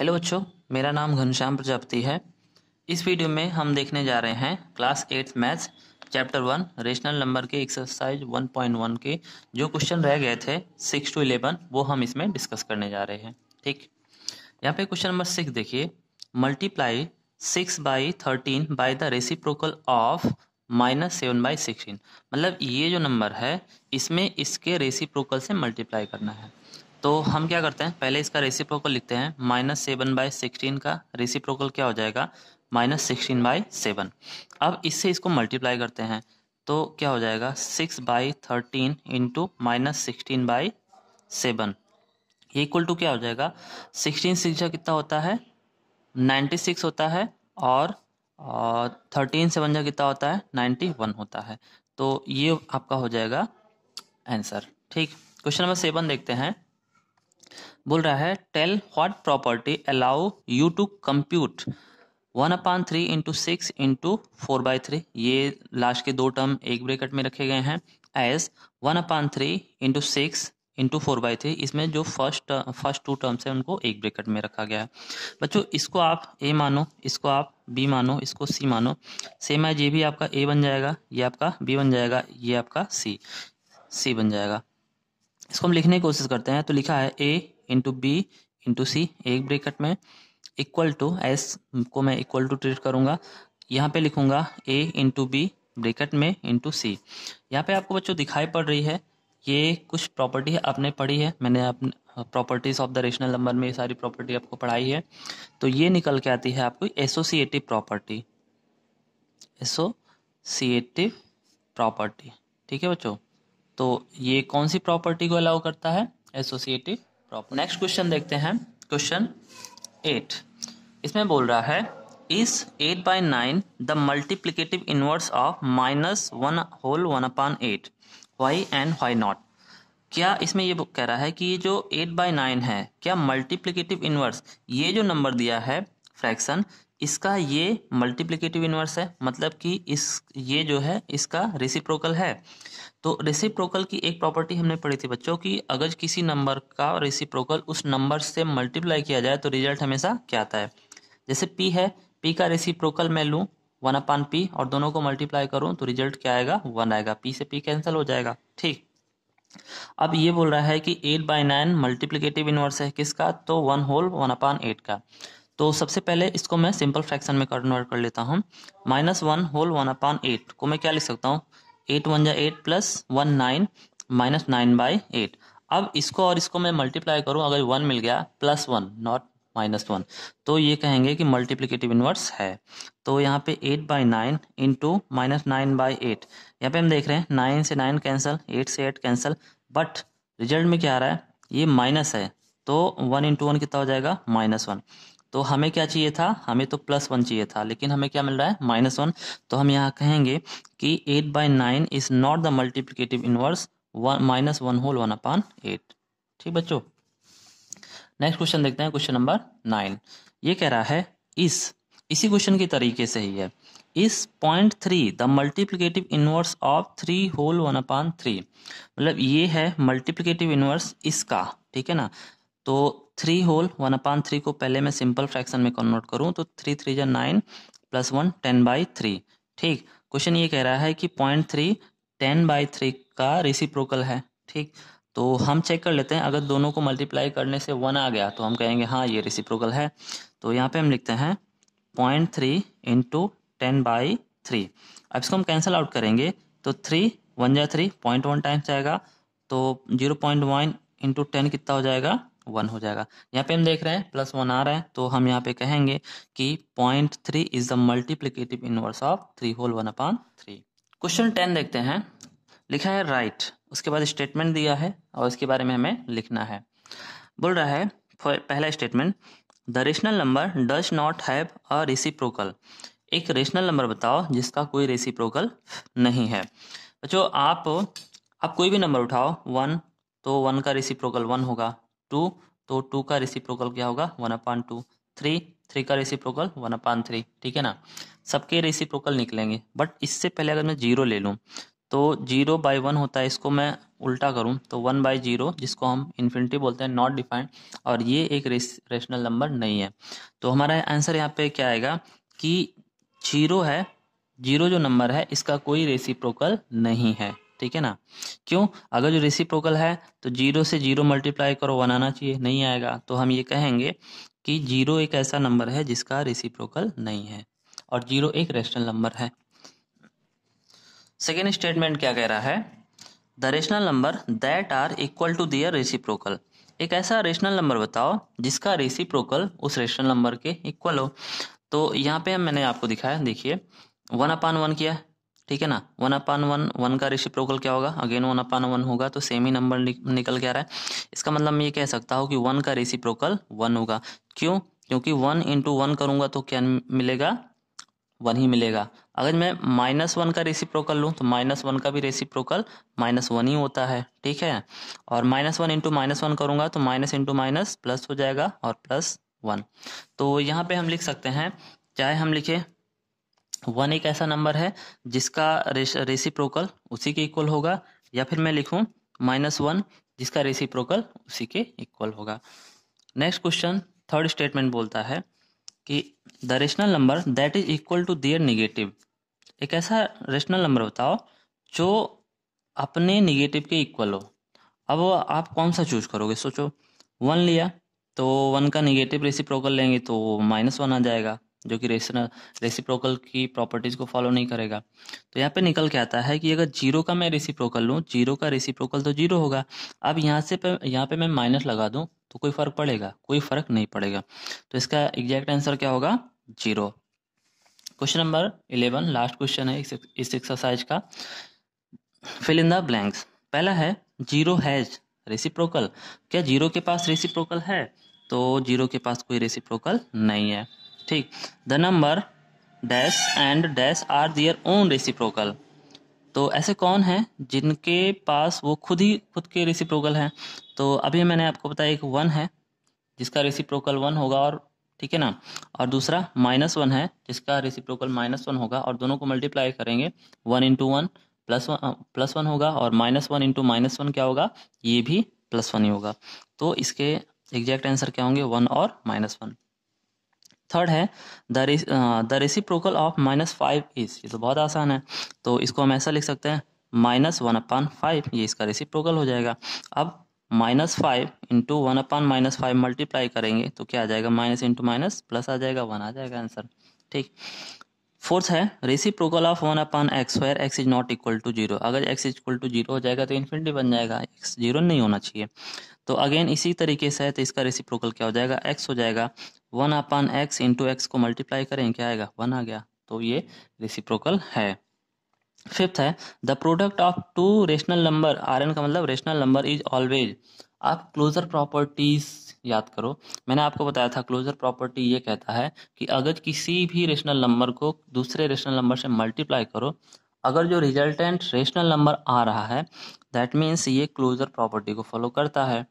hello बच्चों मेरा नाम घनश्याम प्रजापति है इस वीडियो में हम देखने जा रहे हैं class eighth maths chapter one rational number के एक्सरसाइज 1.1 के जो क्वेश्चन रह गए थे सिक्स टू इलेवन वो हम इसमें डिस्कस करने जा रहे हैं ठीक यहाँ पे क्वेश्चन नंबर सिक्स देखिए multiply six by thirteen by the reciprocal of minus seven by sixteen मतलब ये जो नंबर है इसमें इसके रेसिप्रोकल से मल्टीप्लाई करना है तो हम क्या करते हैं पहले इसका रेसिप्रोकल लिखते हैं माइनस सेवन बाई सिक्सटीन का रेसिप्रोकल क्या हो जाएगा माइनस सिक्सटीन बाई सेवन अब इससे इसको मल्टीप्लाई करते हैं तो क्या हो जाएगा six by thirteen into minus sixteen by seven ये इक्वल टू क्या हो जाएगा सिक्सटीन सिक्स कितना होता है नाइन्टी सिक्स होता है और थर्टीन सेवन जा कितना होता है नाइन्टी वन होता है तो ये आपका हो जाएगा आंसर ठीक क्वेश्चन नंबर सेवन देखते हैं बोल रहा है tell what property allow you to compute one upon three into six into four by three ये लास्ट के दो टर्म एक ब्रेकेट में रखे गए हैं as one upon three into six into four by three इसमें जो फर्स्ट फर्स्ट टू टर्म्स हैं उनको एक ब्रेकेट में रखा गया है बच्चों इसको आप ए मानो इसको आप बी मानो इसको सी मानो सेम है ये भी आपका ए बन जाएगा ये आपका बी बन जाएगा ये आपका सी सी बन जाएगा इसको हम लिखने की कोशिश करते हैं तो लिखा है A into B into C एक ब्रेकेट में इक्वल टू एस को मैं इक्वल टू ट्रीट करूँगा यहाँ पे लिखूँगा ए इंटू बी ब्रेकेट में इंटू सी यहाँ पे आपको बच्चों दिखाई पड़ रही है ये कुछ प्रॉपर्टी आपने पढ़ी है मैंने अपने properties of the rational number में ये सारी प्रॉपर्टी आपको पढ़ाई है तो ये निकल के आती है आपको एसोसिएटिव प्रॉपर्टी एसोसिएटिव प्रॉपर्टी ठीक है बच्चों तो ये कौन सी प्रॉपर्टी को अलाउ करता है एसोसिएटिव प्रॉपर नेक्स्ट क्वेश्चन देखते हैं क्वेश्चन एट इसमें बोल रहा है is eight by nine the multiplicative inverse of minus one whole one upon eight why and why not क्या इसमें ये कह रहा है कि ये जो एट बाई नाइन है क्या मल्टीप्लीकेटिव इनवर्स ये जो नंबर दिया है फ्रैक्शन इसका ये मल्टीप्लिकेटिव इन्वर्स है मतलब कि इस ये जो है इसका रेसिप्रोकल है तो रेसिप्रोकल की एक प्रॉपर्टी हमने पढ़ी थी बच्चों की अगर किसी नंबर का रेसिप्रोकल उस नंबर से मल्टीप्लाई किया जाए तो रिजल्ट हमेशा क्या आता है जैसे पी है पी का रेसिप्रोकल मैं लूँ वन अपान पी और दोनों को मल्टीप्लाई करूँ तो रिजल्ट क्या आएगा वन आएगा पी से पी कैंसिल हो जाएगा ठीक अब ये बोल रहा है कि eight by nine multiplicative inverse है किसका तो one whole one upon eight का तो सबसे पहले इसको मैं सिंपल फ्रैक्शन में कन्वर्ट कर लेता हूँ minus one whole one upon eight को मैं क्या लिख सकता हूँ एट वन या eight plus one nine minus nine by eight अब इसको और इसको मैं मल्टीप्लाई करूँ अगर वन मिल गया plus one not minus one तो ये कहेंगे कि मल्टीप्लीकेटिव इन्वर्स है तो यहाँ पे eight by nine into minus nine by eight यहाँ पे हम देख रहे हैं नाइन से नाइन कैंसिल एट से एट कैंसिल बट रिजल्ट में क्या आ रहा है ये माइनस है तो वन इंटू वन कितना हो जाएगा माइनस वन तो हमें क्या चाहिए था हमें तो प्लस वन चाहिए था लेकिन हमें क्या मिल रहा है माइनस वन तो हम यहाँ कहेंगे कि eight by nine is not the multiplicative inverse one minus one whole one upon eight ठीक बच्चों नेक्स्ट क्वेश्चन देखते हैं क्वेश्चन नंबर नाइन ये कह रहा है इस इसी क्वेश्चन के तरीके से ही है इस point three the multiplicative inverse of three whole one upon three मतलब ये है मल्टीप्लीकेटिव इनवर्स इसका ठीक है ना तो three whole one upon three को पहले मैं सिंपल फ्रैक्शन में कन्वर्ट करूँ तो थ्री थ्री जो nine plus one ten by three ठीक क्वेश्चन ये कह रहा है कि point three ten by three का रिसिप्रोकल है ठीक तो हम चेक कर लेते हैं अगर दोनों को मल्टीप्लाई करने से वन आ गया तो हम कहेंगे हाँ ये रिसिप्रोकल है तो यहाँ पे हम लिखते हैं point three into ten by three अब इसको हम कैंसिल आउट करेंगे तो थ्री वन जा थ्री पॉइंट वन टाइम्स आएगा तो zero point one into ten कितना हो जाएगा वन हो जाएगा यहाँ पे हम देख रहे हैं प्लस वन आ रहा है तो हम यहाँ पे कहेंगे कि point three is the multiplicative inverse of three whole one upon three question ten देखते हैं लिखा है राइट उसके बाद स्टेटमेंट दिया है और इसके बारे में हमें लिखना है बोल रहा है पहला statement the rational number does not have a reciprocal एक रेशनल नंबर बताओ जिसका कोई रेसिप्रोकल नहीं है बच्चों आप आप कोई भी नंबर उठाओ वन तो वन का रेसिप्रोकल वन होगा टू तो टू का रेसिप्रोकल क्या होगा one upon two three three का रेसिप्रोकल वन अपान थ्री ठीक है ना सबके रेसिप्रोकल निकलेंगे बट इससे पहले अगर मैं जीरो ले लूँ तो जीरो बाई वन होता है इसको मैं उल्टा करूँ तो वन बाई जीरो जिसको हम इन्फिनिटी बोलते हैं नॉट डिफाइंड और ये एक रेशनल नंबर नहीं है तो हमारा आंसर यहाँ पे क्या आएगा कि जीरो है जीरो जो नंबर है इसका कोई रेसिप्रोकल नहीं है ठीक है ना क्यों अगर जो रेसिप्रोकल है तो जीरो से जीरो मल्टीप्लाई करो वन आना चाहिए नहीं आएगा तो हम ये कहेंगे कि जीरो एक ऐसा नंबर है जिसका रेसिप्रोकल नहीं है और जीरो एक रेशनल नंबर है सेकेंड स्टेटमेंट क्या कह रहा है the rational number that are equal to their reciprocal एक ऐसा रेशनल नंबर बताओ जिसका रेसिप्रोकल उस रेशनल नंबर के इक्वल हो तो यहाँ पे मैंने आपको दिखाया देखिए वन अपान वन किया ठीक है ना वन अपान वन वन का रिशिप्रोकल क्या होगा अगेन वन अपान वन होगा तो सेम ही नंबर निकल के आ रहा है इसका मतलब मैं ये कह सकता हूँ कि वन का रिशिप्रोकल वन होगा क्यों क्योंकि वन इंटू वन करूंगा तो क्या मिलेगा वन ही मिलेगा अगर मैं माइनस वन का रेसिप्रोकल लूँ तो माइनस वन का भी रेसिप्रोकल माइनस वन ही होता है ठीक है और minus one into minus one करूंगा तो माइनस इंटू माइनस प्लस हो जाएगा और प्लस वन तो यहाँ पे हम लिख सकते हैं चाहे हम लिखें वन एक ऐसा नंबर है जिसका रेसिप्रोकल उसी के इक्वल होगा या फिर मैं लिखूं माइनस वन जिसका रेसिप्रोकल उसी के इक्वल होगा नेक्स्ट क्वेश्चन थर्ड स्टेटमेंट बोलता है कि the rational number that is equal to their negative एक ऐसा रेशनल नंबर बताओ जो अपने निगेटिव के इक्वल हो अब आप कौन सा चूज करोगे सोचो वन लिया तो वन का निगेटिव रेसिप्रोकल लेंगे तो माइनस वन आ जाएगा जो कि रेसनल रेसिप्रोकल की प्रॉपर्टीज़ को फॉलो नहीं करेगा तो यहाँ पे निकल के आता है कि अगर जीरो का मैं रेसिप्रोकल लूँ जीरो का रेसिप्रोकल तो जीरो होगा अब यहाँ से यहाँ पे मैं माइनस लगा दूँ तो कोई फ़र्क पड़ेगा कोई फ़र्क नहीं पड़ेगा तो इसका एग्जैक्ट आंसर क्या होगा zero question number eleven last question है इस एक्सरसाइज का फिल इन द ब्लैंक्स पहला है जीरो हैज रेसिप्रोकल क्या जीरो के पास रेसिप्रोकल है तो जीरो के पास कोई रेसिप्रोकल नहीं है ठीक the number dash and dash are their own reciprocal तो ऐसे कौन हैं जिनके पास वो खुद ही खुद के रेसिप्रोकल हैं तो अभी मैंने आपको बताया एक वन है जिसका रेसिप्रोकल वन होगा और ठीक है ना और दूसरा माइनस वन है जिसका रेसिप्रोकल माइनस वन होगा और दोनों को मल्टीप्लाई करेंगे one into one plus one plus one होगा और minus one into minus one क्या होगा ये भी प्लस वन ही होगा तो इसके एग्जैक्ट आंसर क्या होंगे वन और माइनस वन थर्ड है the reciprocal of minus five is ये तो बहुत आसान है तो इसको हम ऐसा लिख सकते हैं माइनस वन अपान फाइव ये इसका रेसिप्रोकल हो जाएगा अब minus five into one upon minus five multiply करेंगे तो क्या आ जाएगा माइनस इंटू माइनस प्लस आ जाएगा वन आ जाएगा आंसर ठीक फोर्थ है reciprocal of one upon x square x is not equal to zero अगर x is equal to zero हो जाएगा तो इन्फिनिटी बन जाएगा एक्स जीरो नहीं होना चाहिए तो अगेन इसी तरीके से है तो इसका रेसी प्रोकल क्या हो जाएगा एक्स हो जाएगा one upon x into x को मल्टीप्लाई करें क्या आएगा वन आ गया तो ये रेसिप्रोकल है फिफ्थ है the product of two rational number are का मतलब रेशनल नंबर इज ऑलवेज आप क्लोजर प्रॉपर्टीज याद करो मैंने आपको बताया था क्लोजर प्रॉपर्टी ये कहता है कि अगर किसी भी रेशनल नंबर को दूसरे रेशनल नंबर से मल्टीप्लाई करो अगर जो रिजल्टेंट रेशनल नंबर आ रहा है दैट मीन्स ये क्लोजर प्रॉपर्टी को फॉलो करता है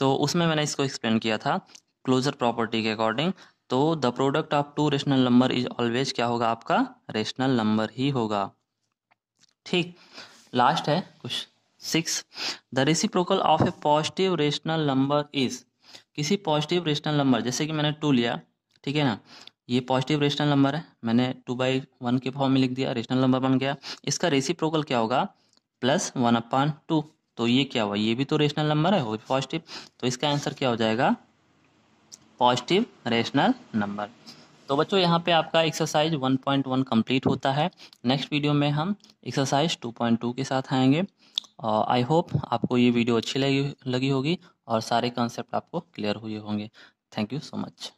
तो उसमें मैंने इसको एक्सप्लेन किया था क्लोजर प्रॉपर्टी के अकॉर्डिंग तो the product of two rational number is always क्या होगा आपका रेशनल नंबर ही होगा ठीक लास्ट है कुछ six the reciprocal of a positive rational number is किसी पॉजिटिव रेशनल नंबर जैसे कि मैंने टू लिया ठीक है ना ये पॉजिटिव रेशनल नंबर है मैंने टू बाई वन के फॉर्म में लिख दिया रेशनल नंबर बन गया इसका रेसिप्रोकल क्या होगा प्लस वन अपॉन टू तो ये क्या हुआ ये भी तो रेशनल नंबर है वो भी पॉजिटिव तो इसका आंसर क्या हो जाएगा पॉजिटिव रेशनल नंबर तो बच्चों यहाँ पे आपका एक्सरसाइज 1.1 कंप्लीट होता है नेक्स्ट वीडियो में हम एक्सरसाइज 2.2 के साथ आएंगे आई uh, होप आपको ये वीडियो अच्छी लगी लगी होगी और सारे कॉन्सेप्ट आपको क्लियर हुए होंगे थैंक यू सो मच